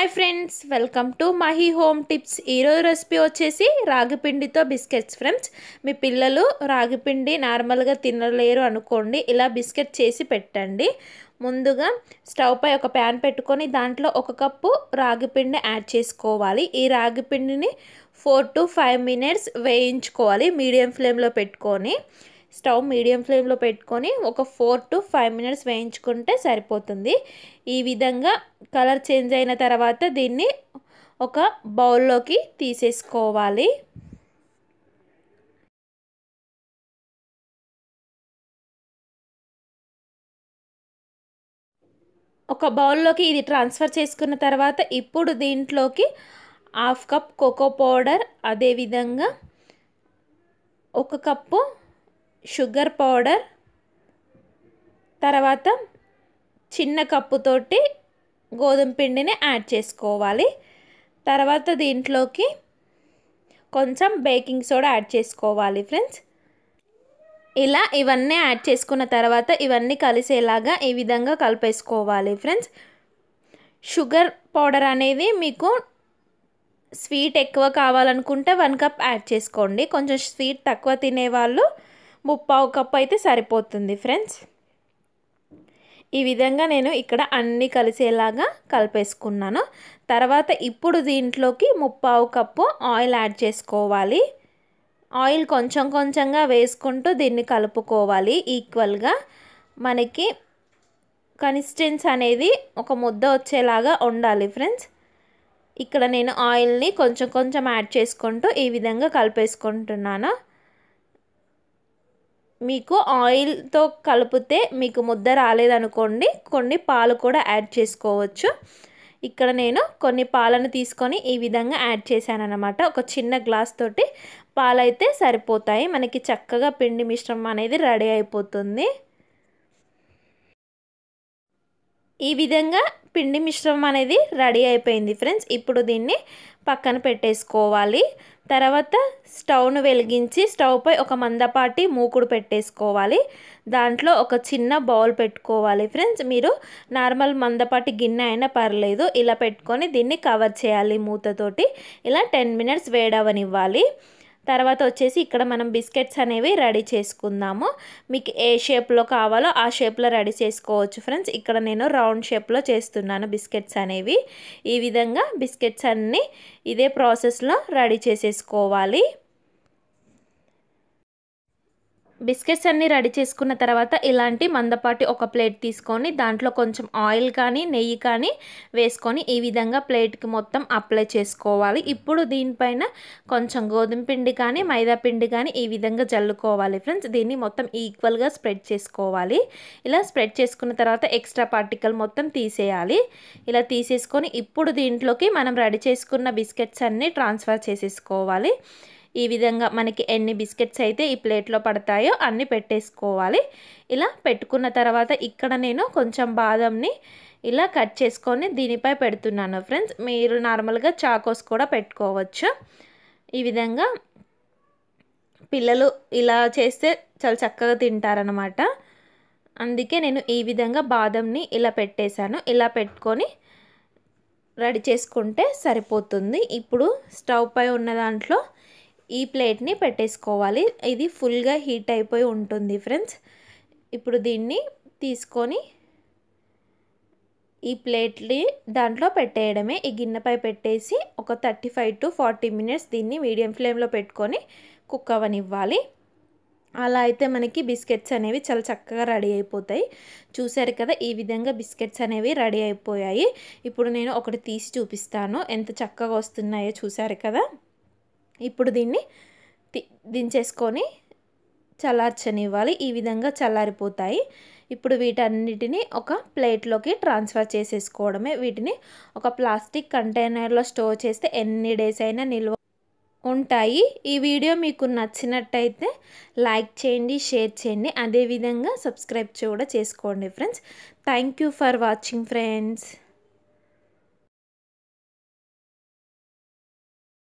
hi friends welcome to Mahi home tips ఈరోజు recipe వచ్చేసి రాగిపిండితో బిస్కెట్స్ ఫ్రెండ్స్ మీ పిల్లలు రాగిపిండి నార్మల్గా తినలేరు అనుకోండి ఇలా బిస్కెట్ చేసి పెట్టండి ముందుగా స్టవ్ పై ఒక ప్యాన్ పెట్టుకొని దాంట్లో ఒక కప్పు రాగిపిండి యాడ్ చేసుకోవాలి ఈ రాగిపిండిని ఫోర్ టు ఫైవ్ మినిట్స్ వేయించుకోవాలి మీడియం ఫ్లేమ్లో పెట్టుకొని స్టవ్ మీడియం ఫ్లేమ్లో పెట్టుకొని ఒక ఫోర్ టు ఫైవ్ మినిట్స్ వేయించుకుంటే సరిపోతుంది ఈ విధంగా కలర్ చేంజ్ అయిన తర్వాత దీన్ని ఒక బౌల్లోకి తీసేసుకోవాలి ఒక బౌల్లోకి ఇది ట్రాన్స్ఫర్ చేసుకున్న తర్వాత ఇప్పుడు దీంట్లోకి హాఫ్ కప్ కోకో పౌడర్ అదేవిధంగా ఒక కప్పు షుగర్ పౌడర్ తర్వాత చిన్న కప్పుతోటి గోధుమ పిండిని యాడ్ చేసుకోవాలి తర్వాత దీంట్లోకి కొంచెం బేకింగ్ సోడా యాడ్ చేసుకోవాలి ఫ్రెండ్స్ ఇలా ఇవన్నీ యాడ్ చేసుకున్న తర్వాత ఇవన్నీ కలిసేలాగా ఈ విధంగా కలిపేసుకోవాలి ఫ్రెండ్స్ షుగర్ పౌడర్ అనేది మీకు స్వీట్ ఎక్కువ కావాలనుకుంటే వన్ కప్ యాడ్ చేసుకోండి కొంచెం స్వీట్ తక్కువ తినేవాళ్ళు ముప్పావు కప్పు అయితే సరిపోతుంది ఫ్రెండ్స్ ఈ విధంగా నేను ఇక్కడ అన్నీ కలిసేలాగా కలిపేసుకున్నాను తర్వాత ఇప్పుడు దీంట్లోకి ముప్పావు కప్పు ఆయిల్ యాడ్ చేసుకోవాలి ఆయిల్ కొంచెం కొంచెంగా వేసుకుంటూ దీన్ని కలుపుకోవాలి ఈక్వల్గా మనకి కన్సిస్టెన్స్ అనేది ఒక ముద్ద వచ్చేలాగా ఉండాలి ఫ్రెండ్స్ ఇక్కడ నేను ఆయిల్ని కొంచెం కొంచెం యాడ్ చేసుకుంటూ ఈ విధంగా కలిపేసుకుంటున్నాను మీకు ఆయిల్తో కలిపితే మీకు ముద్ద రాలేదనుకోండి కొన్ని పాలు కూడా యాడ్ చేసుకోవచ్చు ఇక్కడ నేను కొన్ని పాలను తీసుకొని ఈ విధంగా యాడ్ చేశాను అనమాట ఒక చిన్న గ్లాస్ తోటి పాలైతే సరిపోతాయి మనకి చక్కగా పిండి మిశ్రమం అనేది రెడీ అయిపోతుంది ఈ విధంగా పిండి మిశ్రమం అనేది రెడీ అయిపోయింది ఫ్రెండ్స్ ఇప్పుడు దీన్ని పక్కన పెట్టేసుకోవాలి తర్వాత స్టవ్ను వెలిగించి స్టవ్పై ఒక మందపాటి మూకుడు పెట్టేసుకోవాలి దాంట్లో ఒక చిన్న బౌల్ పెట్టుకోవాలి ఫ్రెండ్స్ మీరు నార్మల్ మందపాటి గిన్నె అయినా పర్లేదు ఇలా పెట్టుకొని దీన్ని కవర్ చేయాలి మూతతోటి ఇలా టెన్ మినిట్స్ వేడవనివ్వాలి తర్వాత వచ్చేసి ఇక్కడ మనం బిస్కెట్స్ అనేవి రెడీ చేసుకుందాము మీకు ఏ షేప్లో కావాలో ఆ షేప్లో రెడీ చేసుకోవచ్చు ఫ్రెండ్స్ ఇక్కడ నేను రౌండ్ షేప్లో చేస్తున్నాను బిస్కెట్స్ అనేవి ఈ విధంగా బిస్కెట్స్ అన్నీ ఇదే ప్రాసెస్లో రెడీ చేసేసుకోవాలి బిస్కెట్స్ అన్నీ రెడీ చేసుకున్న తర్వాత ఇలాంటి మందపాటి ఒక ప్లేట్ తీసుకొని దాంట్లో కొంచెం ఆయిల్ కానీ నెయ్యి కానీ వేసుకొని ఈ విధంగా ప్లేట్కి మొత్తం అప్లై చేసుకోవాలి ఇప్పుడు దీనిపైన కొంచెం గోధుమ పిండి కానీ మైదా పిండి కానీ ఈ విధంగా జల్లుకోవాలి ఫ్రెండ్స్ దీన్ని మొత్తం ఈక్వల్గా స్ప్రెడ్ చేసుకోవాలి ఇలా స్ప్రెడ్ చేసుకున్న తర్వాత ఎక్స్ట్రా పార్టికల్ మొత్తం తీసేయాలి ఇలా తీసేసుకొని ఇప్పుడు దీంట్లోకి మనం రెడీ చేసుకున్న బిస్కెట్స్ అన్నీ ట్రాన్స్ఫర్ చేసేసుకోవాలి ఈ విధంగా మనకి ఎన్ని బిస్కెట్స్ అయితే ఈ ప్లేట్లో పడతాయో అన్నీ పెట్టేసుకోవాలి ఇలా పెట్టుకున్న తర్వాత ఇక్కడ నేను కొంచెం బాదంని ఇలా కట్ చేసుకొని దీనిపై పెడుతున్నాను ఫ్రెండ్స్ మీరు నార్మల్గా చాకోస్ కూడా పెట్టుకోవచ్చు ఈ విధంగా పిల్లలు ఇలా చేస్తే చాలా చక్కగా తింటారనమాట అందుకే నేను ఈ విధంగా బాదంని ఇలా పెట్టేశాను ఇలా పెట్టుకొని రెడీ చేసుకుంటే సరిపోతుంది ఇప్పుడు స్టవ్ పై ఉన్న దాంట్లో ఈ ప్లేట్ని పెట్టేసుకోవాలి ఇది ఫుల్గా హీట్ అయిపోయి ఉంటుంది ఫ్రెండ్స్ ఇప్పుడు దీన్ని తీసుకొని ఈ ప్లేట్ని దాంట్లో పెట్టేయడమే ఈ గిన్నెపై పెట్టేసి ఒక thirty five to forty minutes దీన్ని మీడియం ఫ్లేమ్లో పెట్టుకొని కుక్ అవ్వనివ్వాలి అలా అయితే మనకి బిస్కెట్స్ అనేవి చాలా చక్కగా రెడీ అయిపోతాయి చూశారు కదా ఈ విధంగా బిస్కెట్స్ అనేవి రెడీ అయిపోయాయి ఇప్పుడు నేను ఒకటి తీసి చూపిస్తాను ఎంత చక్కగా వస్తున్నాయో చూశారు కదా ఇప్పుడు దీన్ని దించేసుకొని చల్లార్చనివ్వాలి ఈ విధంగా చల్లారిపోతాయి ఇప్పుడు వీటన్నిటిని ఒక ప్లేట్లోకి ట్రాన్స్ఫర్ చేసేసుకోవడమే వీటిని ఒక ప్లాస్టిక్ కంటైనర్లో స్టోర్ చేస్తే ఎన్ని డేస్ అయినా నిల్వ ఉంటాయి ఈ వీడియో మీకు నచ్చినట్టయితే లైక్ చేయండి షేర్ చేయండి అదేవిధంగా సబ్స్క్రైబ్ కూడా చేసుకోండి friends thank you for watching friends